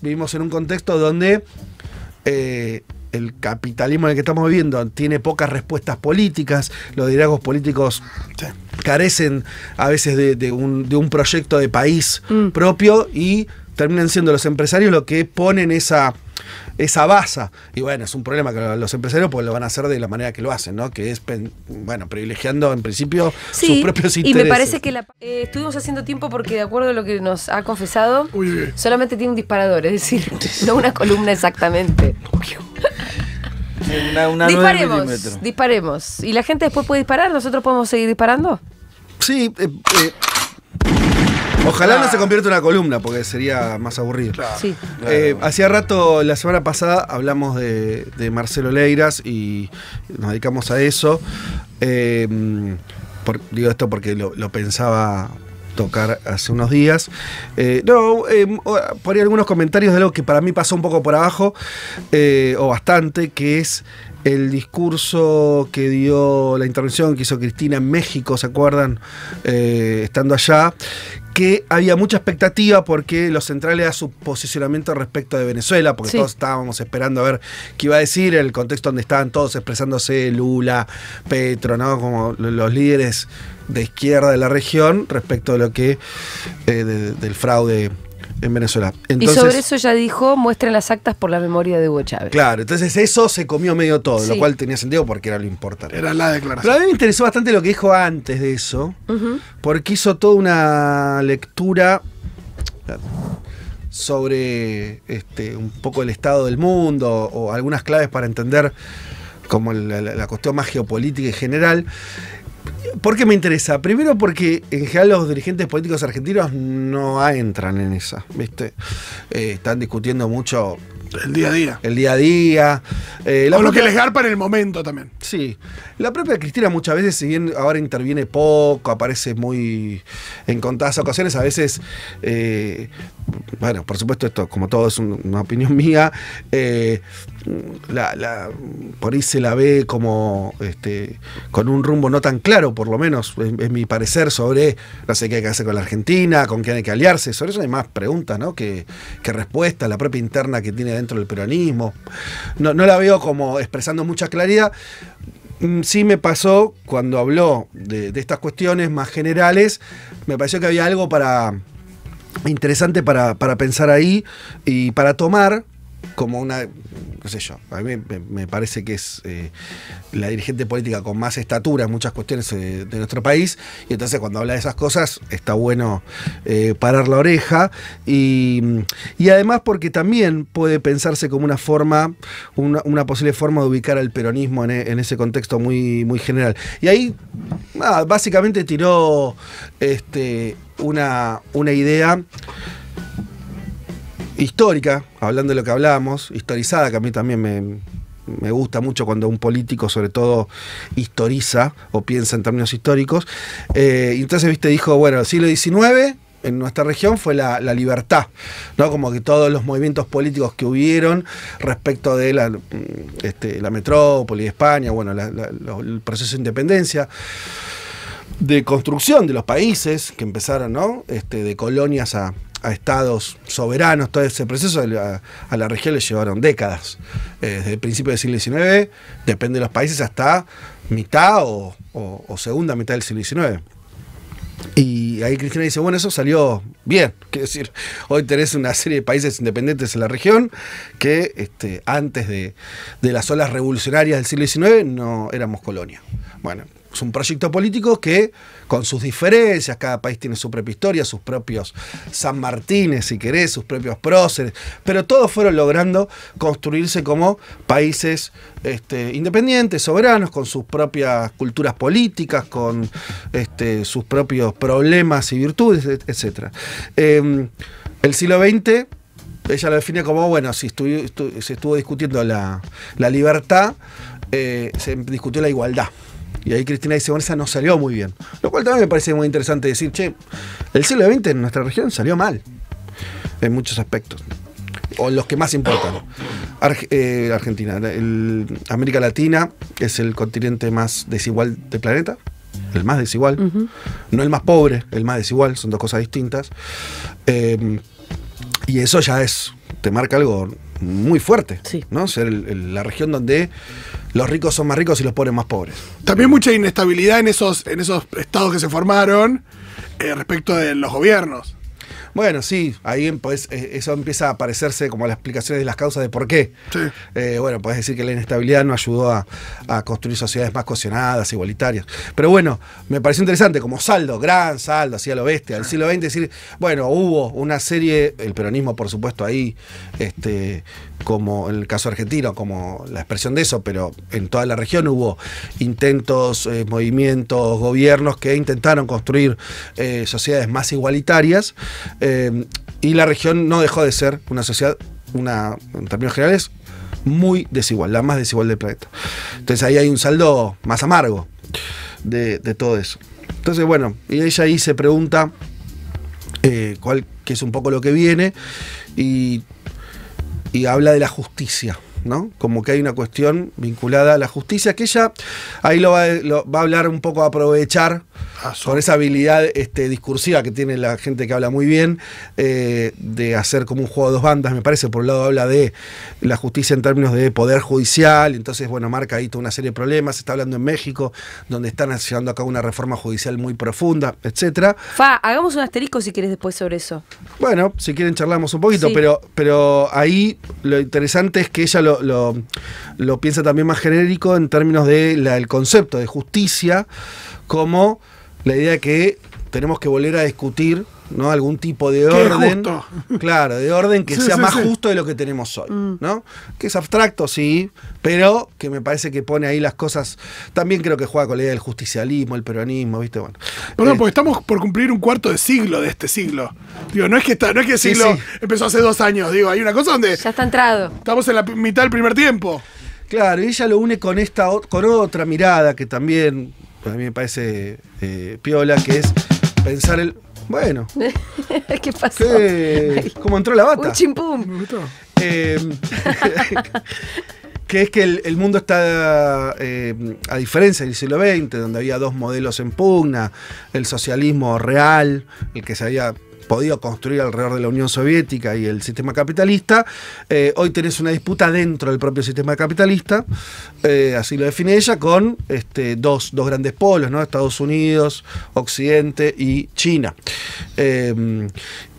vivimos en un contexto donde eh, el capitalismo en el que estamos viviendo tiene pocas respuestas políticas, los liderazgos políticos carecen a veces de, un, proyecto de país mm. propio y terminan siendo los empresarios los que ponen esa, esa base. Y bueno, es un problema que los empresarios pues lo van a hacer de la manera que lo hacen, ¿no? Que es, bueno, privilegiando en principio sí, sus propios Y me parece que eh, estuvimos haciendo tiempo porque de acuerdo a lo que nos ha confesado, solamente tiene un disparador, es decir, no una columna exactamente. Una, disparemos, disparemos. Y la gente después puede disparar, nosotros podemos seguir disparando. Sí, eh, eh, Ojalá no se convierta en una columna, porque sería más aburrido. Eh, hacía rato, la semana pasada, hablamos de, Marcelo Leiras y nos dedicamos a eso. Em, digo esto porque lo, pensaba tocar hace unos días. Eh, no, em, por ahí algunos comentarios de algo que para mí pasó un poco por abajo, eh, o bastante, que es el discurso que dio, la intervención que hizo Cristina en México, ¿se acuerdan? Eh, estando allá, que había mucha expectativa porque los centrales a su posicionamiento respecto de Venezuela, porque todos estábamos esperando a ver qué iba a decir, el contexto donde estaban todos expresándose, Lula, Petro, ¿no? Como los líderes de izquierda de la región respecto a lo que, eh, del fraude en Venezuela. y sobre eso ya dijo, muestren las actas por la memoria de Hugo Chávez. Claro, entonces eso se comió medio todo, lo cual tenía sentido porque era lo importante. Era la declaración. Pero a mí me interesó bastante lo que dijo antes de eso, porque hizo toda una lectura sobre este, un poco el estado del mundo o algunas claves para entender como la, la cuestión más geopolítica en general. ¿Por qué me interesa? Primero porque en general los dirigentes políticos argentinos no entran en esa, ¿viste? Eh, están discutiendo mucho... El día a día. El día a día. Eh, lo que les garpa en el momento también. Sí. La propia Cristina muchas veces, si bien ahora interviene poco, aparece muy en contadas ocasiones, a veces, eh, bueno, por supuesto esto, como todo es una opinión mía, la, por ahí se la ve como este, con un rumbo no tan claro, por lo menos es, mi parecer, sobre no sé qué hay que hacer con la Argentina, con quién hay que aliarse. Sobre eso hay más preguntas que, que respuestas, la propia interna que tiene dentro del peronismo. No, la veo como expresando mucha claridad. Mm, sí me pasó cuando habló de, estas cuestiones más generales, me pareció que había algo para interesante para pensar ahí y para tomar como una sé yo. A mí me, parece que es eh, la dirigente política con más estatura en muchas cuestiones eh, de nuestro país. Y entonces cuando habla de esas cosas está bueno eh, parar la oreja. Y, además porque también puede pensarse como una forma, una, posible forma de ubicar al peronismo e, en, ese contexto muy, muy general. Y ahí, ah, básicamente tiró este, una, una idea histórica, hablando de lo que hablábamos, historizada, que a mí también me, gusta mucho cuando un político sobre todo historiza o piensa en términos históricos. Eh, y entonces, viste, dijo, bueno, el siglo XIX en nuestra región fue la, libertad, ¿no? Como que todos los movimientos políticos que hubieron respecto de la, mm, este, metrópoli de España, bueno, el proceso de independencia de construcción de los países que empezaron, ¿no? Este, de colonias a, a estados soberanos, todo ese proceso a, la región le llevaron décadas, eh, desde el principio del siglo XIX, depende de los países, hasta mitad o, o segunda mitad del siglo XIX. Y ahí Cristina dice, bueno, eso salió bien. Quiero decir, hoy tenés una serie de países independientes en la región que este, antes de, las olas revolucionarias del siglo XIX no éramos colonia. Bueno, es un proyecto político que, con sus diferencias, cada país tiene su propia historia, sus propios San Martínez, si querés, sus propios próceres, pero todos fueron logrando construirse como países este, independientes, soberanos, con sus propias culturas políticas, con este, sus propios problemas y virtudes, etc. Em, el siglo XX, ella lo define como, bueno, si, se estuvo discutiendo la, libertad, eh, se discutió la igualdad. Y ahí Cristina dice, bueno, esa no salió muy bien. Lo cual también me parece muy interesante decir, che, el siglo XX en nuestra región salió mal, en muchos aspectos, o los que más importan. Eh, Argentina, América Latina es el continente más desigual del planeta el más desigual, no el más pobre, el más desigual, son dos cosas distintas. Em, y eso ya es, te marca algo muy fuerte, ¿no? Ser la región donde los ricos son más ricos y los pobres más pobres. También mucha inestabilidad en esos, en esos estados que se formaron eh, respecto de los gobiernos. Bueno, sí, ahí em, pues, eh, eso empieza a parecerse como a las explicaciones de las causas de por qué. Eh, bueno, puedes decir que la inestabilidad no ayudó a, construir sociedades más cohesionadas, igualitarias. Pero bueno, me pareció interesante como saldo, gran saldo hacia lo bestia, al siglo XX, decir, bueno, hubo una serie, el peronismo por supuesto ahí, este, como en el caso argentino, como la expresión de eso, pero en toda la región hubo intentos, eh, movimientos, gobiernos que intentaron construir eh, sociedades más igualitarias eh, y la región no dejó de ser una sociedad, una, en términos generales, muy desigual, la más desigual del planeta. Entonces ahí hay un saldo más amargo de, todo eso. Entonces, bueno, y ella ahí se pregunta cuál, qué es un poco lo que viene y y habla de la justicia, ¿no? Como que hay una cuestión vinculada a la justicia, que ella ahí lo va, lo va a hablar un poco, a aprovechar con ah, esa habilidad este, discursiva que tiene la gente que habla muy bien, eh, de hacer como un juego de dos bandas, me parece. Por un lado habla de la justicia en términos de poder judicial, entonces, bueno, marca ahí toda una serie de problemas. Se está hablando en México, donde están llevando a cabo una reforma judicial muy profunda, etcétera. Fa, hagamos un asterisco si quieres después sobre eso. Bueno, si quieren charlamos un poquito, pero, pero ahí lo interesante es que ella lo, lo, piensa también más genérico en términos del el concepto de justicia como la idea que tenemos que volver a discutir ¿no? algún tipo de orden. Claro, de orden que sea más justo de lo que tenemos hoy, mm. ¿no? Que es abstracto, sí, pero que me parece que pone ahí las cosas. También creo que juega con la idea del justicialismo, el peronismo, ¿viste? Bueno. bueno eh, porque estamos por cumplir un cuarto de siglo de este siglo. Digo, no es que está, no que el siglo empezó hace dos años, digo, hay una cosa donde. Ya está entrado. Estamos en la mitad del primer tiempo. Claro, y ella lo une con esta con otra mirada que también a mí me parece eh, piola, que es pensar el. Bueno. ¿Qué pasó? ¿Cómo entró la bata? Un chimpum. Em, que es que el, mundo está, em, a diferencia del siglo XX, donde había dos modelos en pugna, el socialismo real, el que se había podido construir alrededor de la Unión Soviética y el sistema capitalista. Eh, hoy tenés una disputa dentro del propio sistema capitalista, eh, así lo define ella, con este, dos, grandes polos, ¿no? Estados Unidos, Occidente y China. Eh,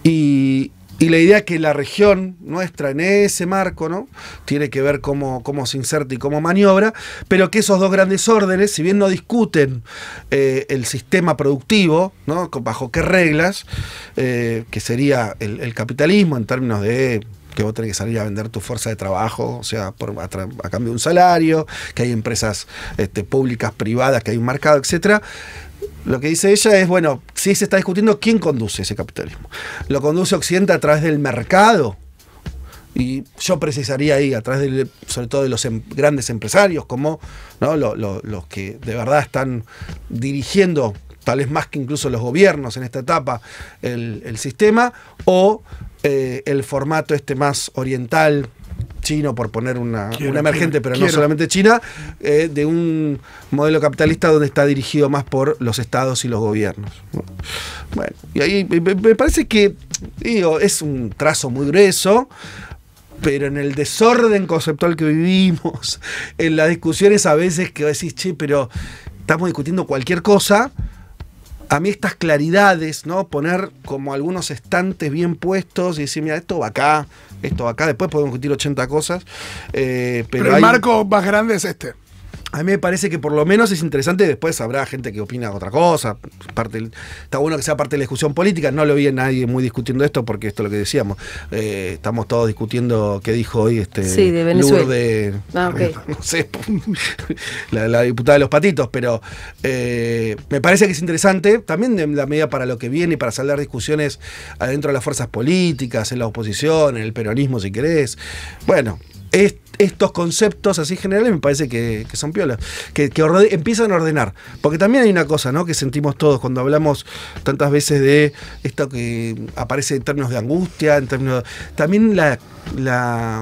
y, y la idea que la región nuestra en ese marco, ¿no? Tiene que ver cómo, cómo se inserta y cómo maniobra, pero que esos dos grandes órdenes, si bien no discuten eh, el sistema productivo, ¿no? Bajo qué reglas, eh, que sería el, capitalismo en términos de que vos tenés que salir a vender tu fuerza de trabajo, o sea, por, a, cambio de un salario, que hay empresas este, públicas, privadas, que hay un mercado, etc. Lo que dice ella es, bueno, sí se está discutiendo quién conduce ese capitalismo. ¿Lo conduce Occidente a través del mercado? Y yo precisaría ahí, a través del, sobre todo de los em, grandes empresarios, como los que de verdad están dirigiendo, tal vez más que incluso los gobiernos en esta etapa, el, sistema, o eh, el formato este más oriental, chino, por poner una, emergente, pero no solamente China, eh, de un modelo capitalista donde está dirigido más por los estados y los gobiernos. Bueno, y ahí me parece que digo, es un trazo muy grueso, pero en el desorden conceptual que vivimos, en las discusiones a veces que decís, che, pero estamos discutiendo cualquier cosa a mí estas claridades, ¿no? Poner como algunos estantes bien puestos y decir, mira, esto va acá, esto va acá, después podemos discutir 80 cosas. Eh, pero, el marco más grande es este a mí me parece que por lo menos es interesante, después habrá gente que opina otra cosa, parte, está bueno que sea parte de la discusión política, no lo vi a nadie muy discutiendo esto porque esto es lo que decíamos, eh, estamos todos discutiendo qué dijo hoy este sí, de Venezuela. Ah, la, diputada de los patitos, pero eh, me parece que es interesante también en la medida para lo que viene y para saldar discusiones adentro de las fuerzas políticas, en la oposición, en el peronismo si querés. Bueno, estos conceptos así generales me parece que, son piolas, que, empiezan a ordenar. Porque también hay una cosa ¿no? que sentimos todos cuando hablamos tantas veces de esto que aparece en términos de angustia, en términos también la,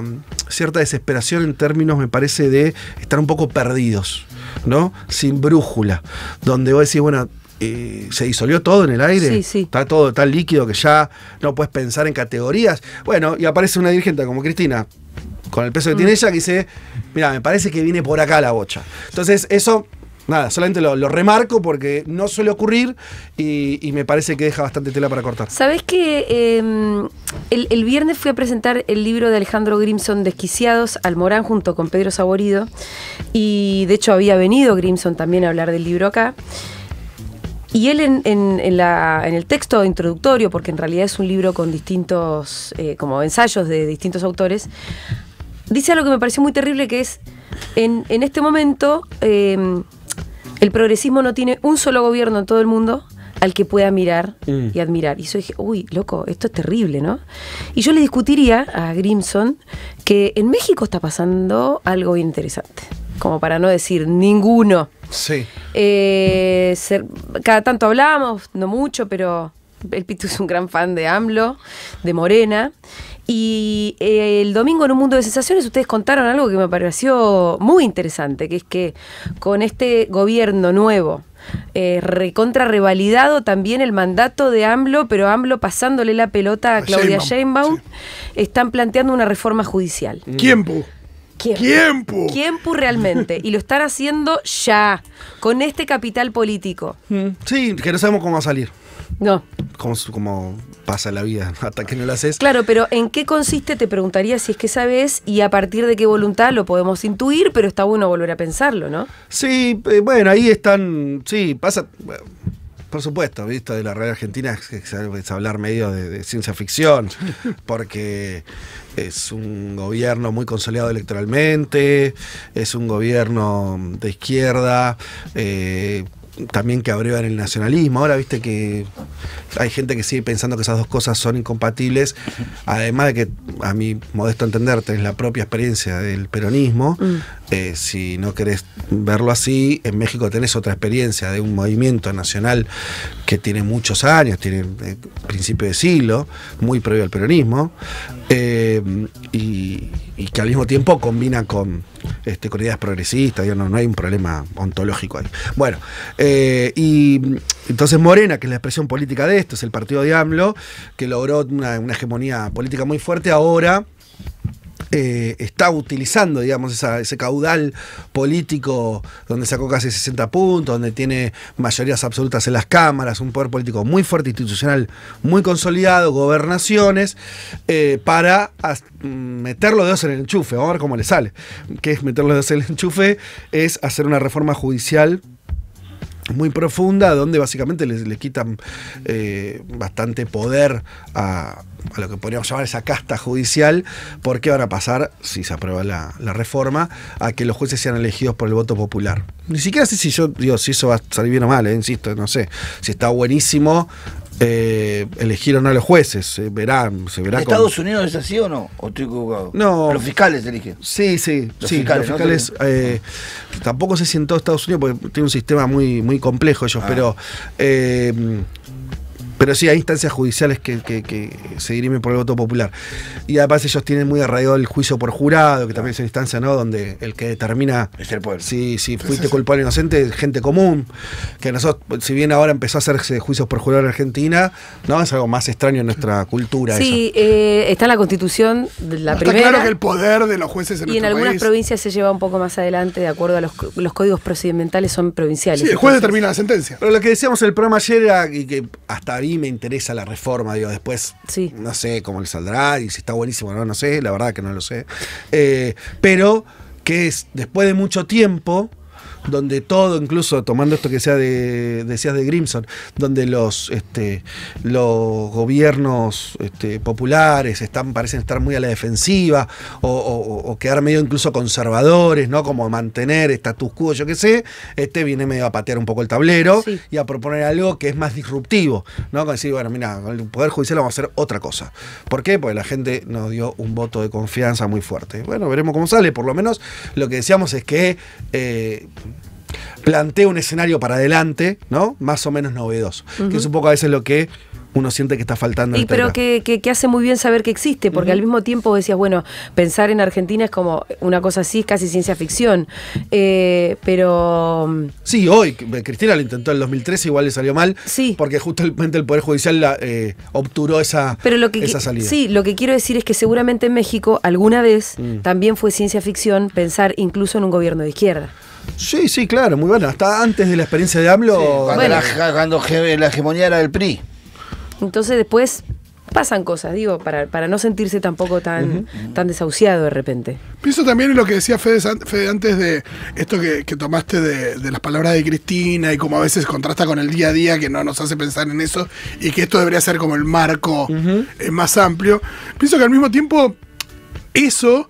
cierta desesperación en términos, me parece, de estar un poco perdidos, ¿no? Sin brújula, donde vos decís, bueno, eh, se disolvió todo en el aire. Está todo tan líquido que ya no puedes pensar en categorías. Bueno, y aparece una dirigente como Cristina, con el peso que tiene mm. ella, que dice, mira, me parece que viene por acá la bocha. Entonces, eso, nada, solamente lo, remarco porque no suele ocurrir y, me parece que deja bastante tela para cortar. ¿Sabés que em, el, viernes fui a presentar el libro de Alejandro Grimson, Desquiciados, Almorán, junto con Pedro Saborido? Y de hecho había venido Grimson también a hablar del libro acá. Y él en, el texto introductorio, porque en realidad es un libro con distintos, eh, como ensayos de distintos autores, dice algo que me pareció muy terrible, que es, en, este momento, em, el progresismo no tiene un solo gobierno en todo el mundo al que pueda mirar mm. y admirar. Y yo dije, uy, loco, esto es terrible, ¿no? Y yo le discutiría a Grimson que en México está pasando algo interesante, como para no decir ninguno. Sí. Eh, cada tanto hablamos, no mucho, pero el Pitu es un gran fan de AMLO, de Morena. Y eh, el domingo en un mundo de sensaciones ustedes contaron algo que me pareció muy interesante, que es que con este gobierno nuevo, eh, recontra revalidado también el mandato de AMLO, pero AMLO pasándole la pelota a Claudia Sheinbaum, están planteando una reforma judicial. Mm. quién pu? quién pu realmente. Y lo están haciendo ya, con este capital político. Mm. Sí, que no sabemos cómo va a salir. No. Como, como pasa la vida hasta que no lo haces. Claro, pero ¿en qué consiste? Te preguntaría si es que sabes y a partir de qué voluntad lo podemos intuir, pero está bueno volver a pensarlo, ¿no? Sí, eh, bueno, ahí están, sí, pasa... por supuesto, visto de la red argentina es, hablar medio de, ciencia ficción, porque es un gobierno muy consolidado electoralmente, es un gobierno de izquierda, eh, también que abrevan el nacionalismo. Ahora viste que hay gente que sigue pensando que esas dos cosas son incompatibles, además de que, a mi modesto entender, tenés la propia experiencia del peronismo. Mm. Eh, si no querés verlo así, en México tenés otra experiencia de un movimiento nacional que tiene muchos años, tiene eh, principio de siglo, muy previo al peronismo, eh, y que al mismo tiempo combina con este, con ideas progresistas, no hay un problema ontológico ahí. Bueno, eh, y entonces Morena, que es la expresión política de esto, es el partido de AMLO, que logró una hegemonía política muy fuerte, ahora eh, está utilizando, digamos, ese caudal político donde sacó casi 60 puntos, donde tiene mayorías absolutas en las cámaras, un poder político muy fuerte, institucional muy consolidado, gobernaciones, eh, para meter los dedos en el enchufe. Vamos a ver cómo le sale. ¿Qué es meter los dedos en el enchufe? Es hacer una reforma judicial muy profunda, donde básicamente le quitan eh, bastante poder a, a lo que podríamos llamar esa casta judicial, porque van a pasar, si se aprueba la, reforma, a que los jueces sean elegidos por el voto popular. Ni siquiera sé si yo digo si eso va a salir bien o mal, eh, insisto, no sé. Si está buenísimo, eh, o no a los jueces, se eh, verán, se verá. ¿Estados Unidos es así o no? ¿O estoy No. Los fiscales eligen. Sí, sí, sí. Fiscales, tampoco se si Estados Unidos, porque tiene un sistema muy, muy complejo ellos, ah. pero. Pero sí, hay instancias judiciales que, que, se dirimen por el voto popular. Y además ellos tienen muy arraigado el juicio por jurado, que también es una instancia, ¿no? Donde el que determina... Es el Si, fuiste culpable o inocente, gente común. Que nosotros, si bien ahora empezó a hacerse juicios por jurado en Argentina, ¿no? Es algo más extraño en nuestra cultura. Sí, eh, está en la constitución, la primera. Está claro que el poder de los jueces en Y en algunas provincias se lleva un poco más adelante, de acuerdo a los, códigos procedimentales son provinciales. Sí, el juez determina la sentencia. Pero lo que decíamos en el programa ayer, y que hasta había me interesa la reforma, digo, después no sé cómo le saldrá y si está buenísimo no, no sé, la verdad que no lo sé. Eh, pero que es, después de mucho tiempo, donde todo, incluso tomando esto que sea de, decías de Grimson, donde los, este, los gobiernos este, populares están, parecen estar muy a la defensiva o, quedar medio incluso conservadores, ¿no? Como mantener status quo, yo qué sé, este viene medio a patear un poco el tablero y a proponer algo que es más disruptivo, ¿no? Con decir, bueno, mira, con el Poder Judicial vamos a hacer otra cosa. ¿Por qué? Porque la gente nos dio un voto de confianza muy fuerte. Bueno, veremos cómo sale, por lo menos lo que decíamos es que eh, plantea un escenario para adelante, ¿no? Más o menos novedoso. Que es un poco a veces lo que uno siente que está faltando. Y este pero que, hace muy bien saber que existe, porque al mismo tiempo decías, bueno, pensar en Argentina es como una cosa así, es casi ciencia ficción. Eh, pero. Mm, sí, hoy, eh, Cristina lo intentó en el 2013, igual le salió mal. Sí. Porque justamente el Poder Judicial la, eh, obturó esa, pero lo que, salida. Sí, lo que quiero decir es que seguramente en México alguna vez mm. también fue ciencia ficción pensar incluso en un gobierno de izquierda. Sí, sí, claro, muy bueno. Hasta antes de la experiencia de AMLO. cuando, la, hegemonía era del PRI. Entonces después pasan cosas, digo, para, para no sentirse tampoco tan, tan desahuciado de repente. Pienso también en lo que decía Fede, antes de esto que, tomaste de, las palabras de Cristina y cómo a veces contrasta con el día a día que no nos hace pensar en eso y que esto debería ser como el marco eh, más amplio. Pienso que al mismo tiempo eso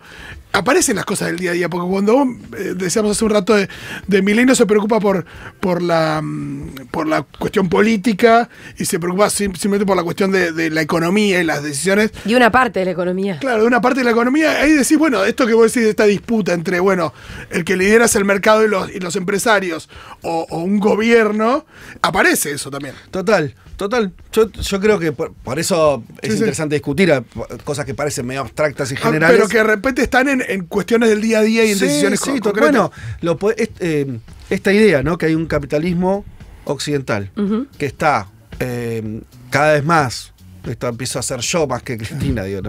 aparecen las cosas del día a día, porque cuando vos, eh, decíamos hace un rato de, de Milenio se preocupa por, por, la, mm, por la cuestión política y se preocupa simplemente por la cuestión de, la economía y las decisiones. Y una parte de la economía. Claro, de una parte de la economía. Ahí decís, bueno, esto que vos decís de esta disputa entre, bueno, el que lidera es el mercado y los, y los empresarios o, un gobierno, aparece eso también. Total. Total, yo, yo creo que por, eso es interesante discutir cosas que parecen medio abstractas y ah, generales. pero que de repente están en en cuestiones del día a día y en decisiones Bueno, eh, esta idea, ¿no? Que hay un capitalismo occidental que está eh, cada vez más esto empiezo a ser yo más que Cristina, digo,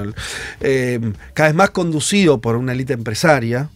eh, cada vez más conducido por una élite empresaria.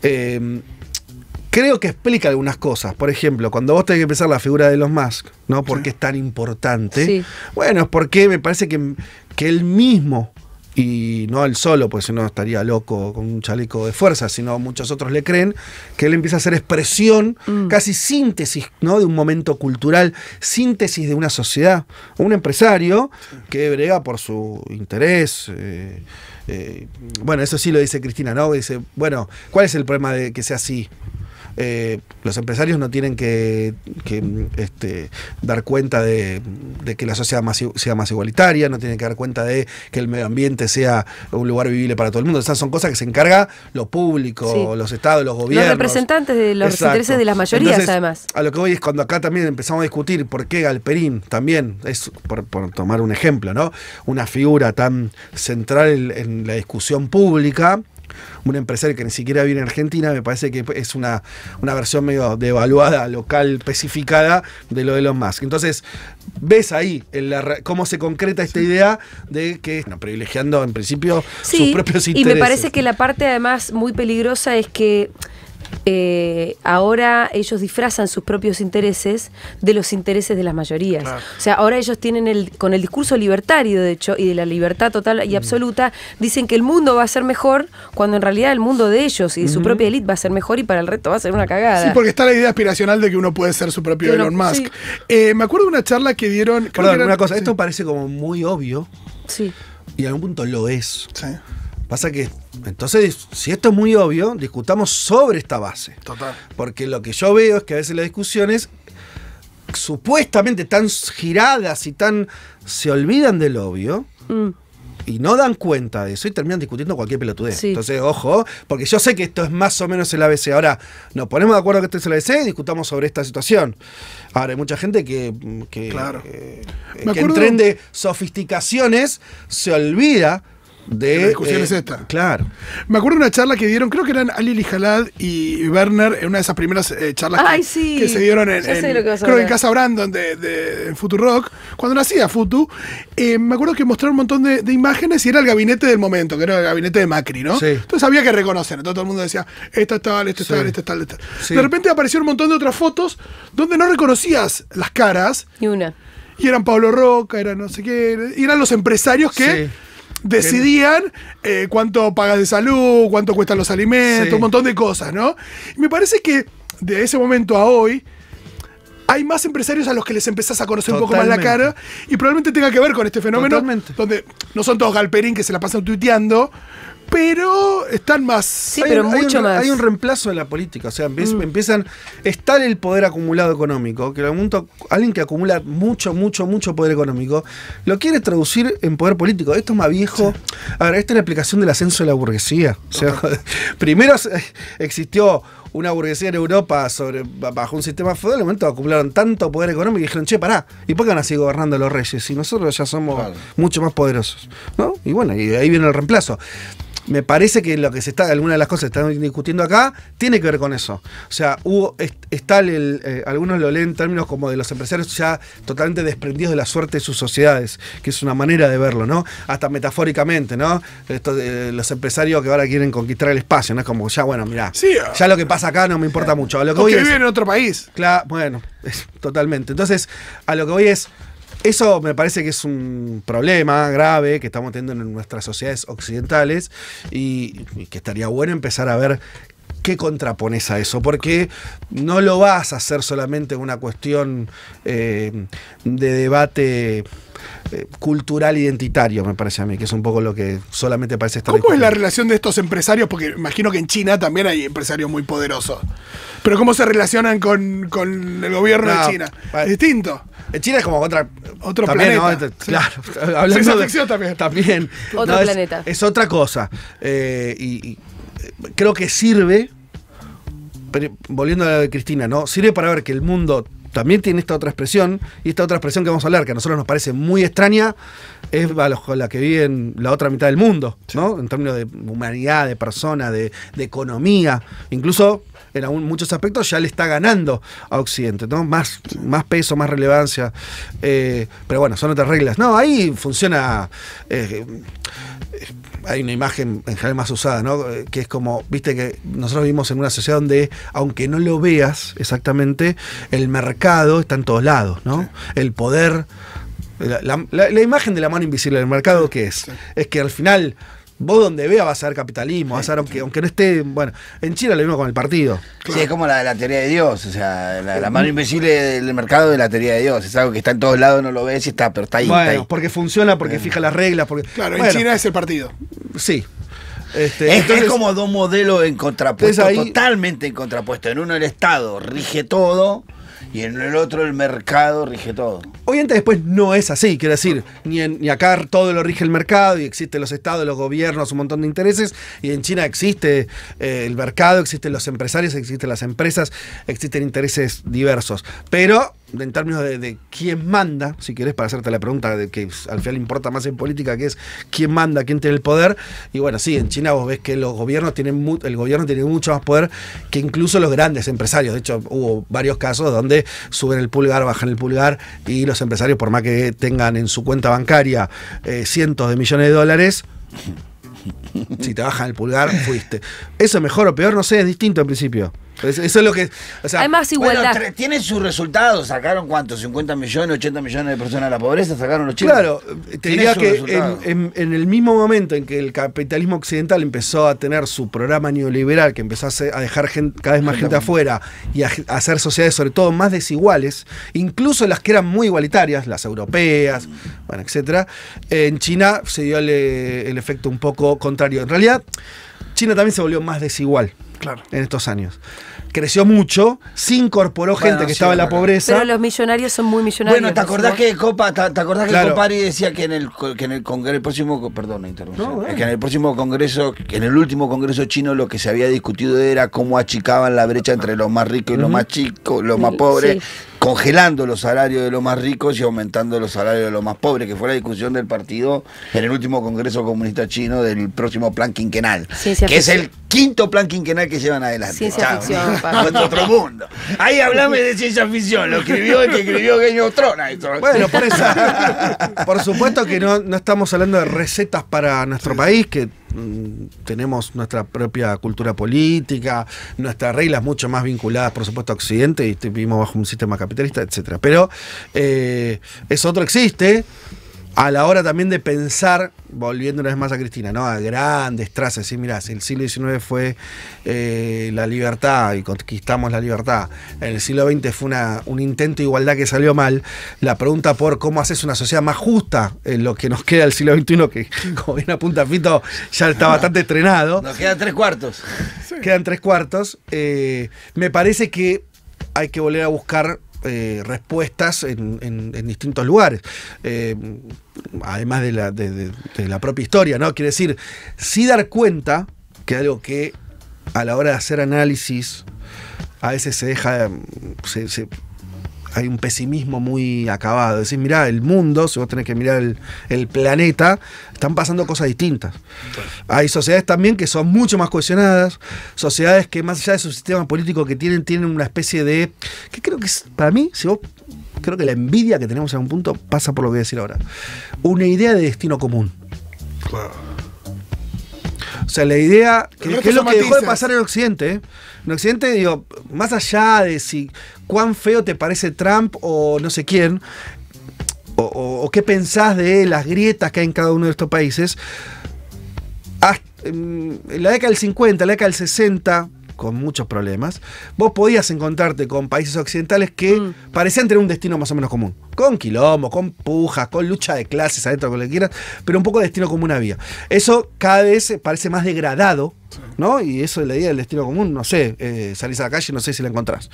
creo que explica algunas cosas. Por ejemplo, cuando vos tenés que pensar la figura de los Musk, ¿no? ¿Por qué es tan importante? Bueno, es porque me parece que, que él mismo y no él solo, porque si no estaría loco con un chaleco de fuerza, sino muchos otros le creen, que él empieza a hacer expresión, mm. casi síntesis ¿no? de un momento cultural, síntesis de una sociedad. Un empresario que brega por su interés. Eh, eh, bueno, eso sí lo dice Cristina, ¿no? Dice, bueno, ¿cuál es el problema de que sea así? Eh, los empresarios no tienen que, este, dar cuenta de, que la sociedad sea más igualitaria, no tienen que dar cuenta de que el medio ambiente sea un lugar vivible para todo el mundo. Esas son cosas que se encarga lo público, los estados, los gobiernos. Los representantes de los intereses de las mayorías, además. A lo que voy es cuando acá también empezamos a discutir por qué Galperín también, es por, tomar un ejemplo, ¿no? Una figura tan central en la discusión pública un empresario que ni siquiera vive en Argentina, me parece que es una, una versión medio devaluada, local, especificada de lo de los más. Entonces, ves ahí cómo se concreta esta idea de que, bueno, privilegiando en principio sí, sus propios intereses. Y me parece que la parte además muy peligrosa es que eh, ahora ellos disfrazan sus propios intereses de los intereses de las mayorías. O sea, ahora ellos tienen el, con el discurso libertario, de hecho, y de la libertad total y mm. absoluta, dicen que el mundo va a ser mejor cuando en realidad el mundo de ellos y de su propia élite va a ser mejor y para el resto va a ser una cagada. Sí, porque está la idea aspiracional de que uno puede ser su propio Elon Musk. Eh, me acuerdo de una charla que dieron. Perdón, una cosa, esto parece como muy obvio. Sí. Y a algún punto lo es. Sí. Pasa que, entonces, si esto es muy obvio, discutamos sobre esta base. Total. Porque lo que yo veo es que a veces las discusiones supuestamente tan giradas y tan se olvidan del obvio. Mm. y no dan cuenta de eso y terminan discutiendo cualquier pelotudez. Entonces, ojo, porque yo sé que esto es más o menos el ABC. Ahora, nos ponemos de acuerdo que esto es el ABC y discutamos sobre esta situación. Ahora, hay mucha gente que, que, claro. Eh, que en tren de sofisticaciones se olvida de. La discusión eh, es esta. Claro. Me acuerdo de una charla que dieron, creo que eran Ali Lijalad y Werner, en una de esas primeras eh, charlas que, se dieron en, creo en Casa Brandon de, en Futurock, cuando nacía Futu. Eh, me acuerdo que mostraron un montón de, imágenes y era el gabinete del momento, que era el gabinete de Macri, ¿no? Entonces había que reconocer. todo el mundo decía, esta es tal, esta es tal, esta es tal, De repente apareció un montón de otras fotos donde no reconocías las caras. Ni una. Y eran Pablo Roca, eran no sé qué, y eran los empresarios que decidían eh, cuánto pagas de salud, cuánto cuestan los alimentos, un montón de cosas, ¿no? Y me parece que de ese momento a hoy hay más empresarios a los que les empezás a conocer un poco más la cara y probablemente tenga que ver con este fenómeno donde no son todos galperín que se la pasan tuiteando, pero están más. Sí, pero mucho hay un, más. Hay un reemplazo de la política. O sea, em, mm. empiezan. Está el poder acumulado económico. Que mundo alguien que acumula mucho, mucho, mucho poder económico lo quiere traducir en poder político. Esto es más viejo. Ahora, esta es la explicación del ascenso de la burguesía. O sea, primero existió una burguesía en Europa sobre, bajo un sistema feudal, en el momento acumularon tanto poder económico y dijeron, che, pará, ¿y por qué van a seguir gobernando los reyes? Si nosotros ya somos mucho más poderosos. ¿no? Y bueno, y ahí viene el reemplazo me parece que lo que se está, alguna de las cosas que están discutiendo acá, tiene que ver con eso. O sea, hubo, eh, algunos lo leen en términos como de los empresarios ya totalmente desprendidos de la suerte de sus sociedades, que es una manera de verlo, ¿no? Hasta metafóricamente, ¿no? los empresarios que ahora quieren conquistar el espacio, ¿no? Es como, ya, bueno, mirá, ya lo que pasa acá no me importa mucho. A lo que voy en otro país. Claro, bueno, totalmente. Entonces, a lo que voy es. Eso me parece que es un problema grave que estamos teniendo en nuestras sociedades occidentales y, que estaría bueno empezar a ver ¿qué contrapones a eso? Porque no lo vas a hacer solamente una cuestión eh, de debate eh, cultural identitario, me parece a mí, que es un poco lo que solamente parece estar. ¿Cómo es la relación de estos empresarios? Porque imagino que en China también hay empresarios muy poderosos. Pero ¿cómo se relacionan con, el gobierno de China? Es Distinto. China es como otra. Otro planeta. Este, claro. de, también. También. Otro planeta. Es, otra cosa. Eh, y creo que sirve, volviendo a la de Cristina, ¿no? Sirve para ver que el mundo también tiene esta otra expresión, y esta otra expresión que vamos a hablar, que a nosotros nos parece muy extraña, es la que vive la otra mitad del mundo, ¿no? En términos de humanidad, de personas de economía, incluso en muchos aspectos ya le está ganando a Occidente, ¿no? Más, más peso, más relevancia. Eh, pero bueno, son otras reglas. No, ahí funciona. Eh, hay una imagen en general más usada, ¿no? Eh, que es como, viste que nosotros vivimos en una sociedad donde, aunque no lo veas exactamente, el mercado está en todos lados, ¿no? El poder. La, imagen de la mano invisible del mercado, ¿qué es? Es que al final vos donde vea vas a ser capitalismo, vas a ser aunque, no esté, bueno, en China lo mismo con el partido. Sí, es como la de la teoría de Dios, o sea, la, mano invisible del mercado de la teoría de Dios, es algo que está en todos lados, no lo ves y está, pero está ahí. porque funciona, porque fija las reglas, porque... Claro, en China es el partido. Sí. Este, es, como dos modelos en contrapuesto, totalmente en contrapuesto. En uno el Estado rige todo y en el otro el mercado rige todo. Obviamente después no es así, quiero decir, ni, acá todo lo rige el mercado y existen los estados, los gobiernos, un montón de intereses, y en China existe eh, el mercado, existen los empresarios, existen las empresas, existen intereses diversos. Pero en términos de, quién manda, si querés, para hacerte la pregunta de que al final importa más en política, que es quién manda, quién tiene el poder. Y bueno, sí, en China vos ves que los gobiernos tienen el gobierno tiene mucho más poder que incluso los grandes empresarios. De hecho, hubo varios casos donde suben el pulgar, bajan el pulgar y los empresarios, por más que tengan en su cuenta bancaria eh, cientos de millones de dólares, si te bajan el pulgar, fuiste. Eso mejor o peor, no sé, es distinto al principio. Eso es lo que. Hay más igualdad. tienen sus resultados. Sacaron cuántos? 50 millones, 80 millones de personas a la pobreza, sacaron los chinos. Claro, te diría que en, el mismo momento en que el capitalismo occidental empezó a tener su programa neoliberal, que empezó a, dejar cada vez más gente afuera y a, hacer sociedades, sobre todo, más desiguales, incluso las que eran muy igualitarias, las europeas, mm. bueno, etcétera, en China se dio el, efecto un poco contrario en realidad, China también se volvió más desigual claro. en estos años creció mucho, se incorporó gente que estaba en la pobreza. Pero los millonarios son muy millonarios. Bueno, ¿te acordás que Copa, te, acordás Copari decía que en el que en el congreso, el próximo, perdón, interrupción, que en el próximo congreso, en el último congreso chino lo que se había discutido era cómo achicaban la brecha entre los más ricos y los más chicos, los más pobres. congelando los salarios de los más ricos y aumentando los salarios de los más pobres, que fue la discusión del partido en el último Congreso Comunista Chino del próximo plan quinquenal, que es el quinto plan quinquenal que llevan adelante. otro mundo. Ahí hablame de ciencia ficción. Lo escribió el que escribió Game of Bueno, por eso. Por supuesto que no, no estamos hablando de recetas para nuestro país, que mm, tenemos nuestra propia cultura política, nuestras reglas mucho más vinculadas, por supuesto, a Occidente, y vivimos bajo un sistema capitalista, etcétera. Pero eh, es otro existe, a la hora también de pensar, volviendo una vez más a Cristina, ¿no? A grandes trazas, sí, mirá, si el siglo XIX fue eh, la libertad y conquistamos la libertad, en el siglo XX fue una, un intento de igualdad que salió mal, la pregunta por cómo haces una sociedad más justa en lo que nos queda del siglo XXI, que como bien apunta ya está bastante estrenado. Nos quedan tres cuartos. Quedan tres cuartos. Eh, me parece que hay que volver a buscar eh, respuestas en, distintos lugares. Eh, además de la, propia historia, ¿no? Quiere decir, sí dar cuenta que algo que a la hora de hacer análisis a veces se deja, se, hay un pesimismo muy acabado. decir mirá, el mundo, si vos tenés que mirar el, planeta, están pasando cosas distintas. Hay sociedades también que son mucho más cohesionadas, sociedades que más allá de su sistema político que tienen, tienen una especie de. que creo que para mí, si vos creo que la envidia que tenemos en un punto pasa por lo que voy a decir ahora. Una idea de destino común. O sea, la idea, que, es, lo que dejó de pasar en Occidente. ¿eh? En Occidente, digo, más allá de si cuán feo te parece Trump o no sé quién, o, qué pensás de las grietas que hay en cada uno de estos países, mm, en la década del 50, la década del 60, con muchos problemas, vos podías encontrarte con países occidentales que mm. parecían tener un destino más o menos común. Con quilombo, con pujas, con lucha de clases adentro, con lo que quieras, pero un poco de destino común había. Eso cada vez parece más degradado, ¿no? Y eso es la idea del destino común, no sé, eh, salís a la calle no sé si la encontrás.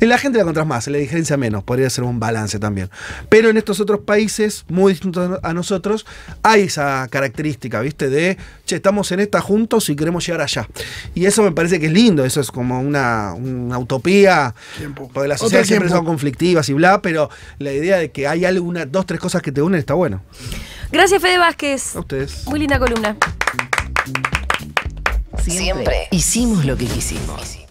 En la gente la contras más, en la diferencia menos, podría ser un balance también. Pero en estos otros países, muy distintos a nosotros, hay esa característica, ¿viste? De, che, estamos en esta juntos y queremos llegar allá. Y eso me parece que es lindo, eso es como una, utopía. Porque las sociedades siempre son conflictivas y bla, pero la idea de que hay alguna, dos, tres cosas que te unen está bueno. Gracias, Fede Vázquez. A ustedes. Muy linda columna. Siempre. Hicimos lo que quisimos.